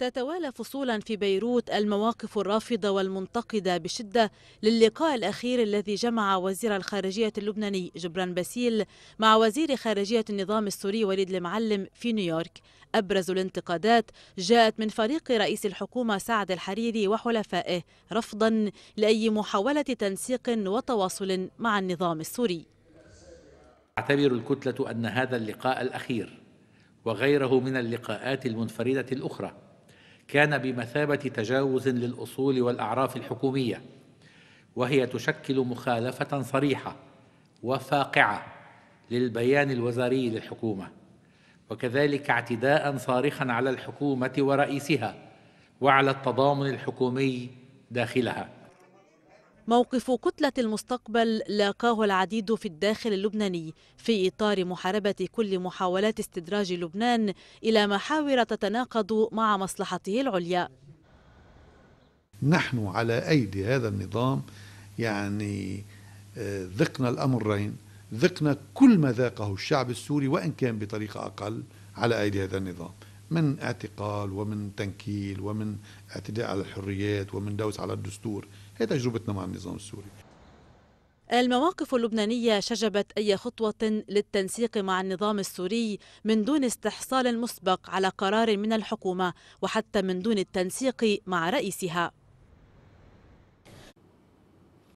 تتوالى فصولا في بيروت المواقف الرافضة والمنتقدة بشدة للقاء الأخير الذي جمع وزير الخارجية اللبناني جبران باسيل مع وزير خارجية النظام السوري وليد المعلم في نيويورك أبرز الانتقادات جاءت من فريق رئيس الحكومة سعد الحريري وحلفائه رفضا لأي محاولة تنسيق وتواصل مع النظام السوري أعتبر الكتلة أن هذا اللقاء الأخير وغيره من اللقاءات المنفردة الأخرى كان بمثابة تجاوز للأصول والأعراف الحكومية وهي تشكل مخالفة صريحة وفاقعة للبيان الوزاري للحكومة وكذلك اعتداء صارخا على الحكومة ورئيسها وعلى التضامن الحكومي داخلها موقف كتلة المستقبل لاقاه العديد في الداخل اللبناني في إطار محاربة كل محاولات استدراج لبنان إلى محاور تتناقض مع مصلحته العليا نحن على أيدي هذا النظام يعني آه، ذقنا الأمرين ذقنا كل ما ذاقه الشعب السوري وإن كان بطريقة أقل على أيدي هذا النظام من اعتقال ومن تنكيل ومن اعتداء على الحريات ومن دوس على الدستور هي تجربتنا مع النظام السوري المواقف اللبنانية شجبت أي خطوة للتنسيق مع النظام السوري من دون استحصال مسبق على قرار من الحكومة وحتى من دون التنسيق مع رئيسها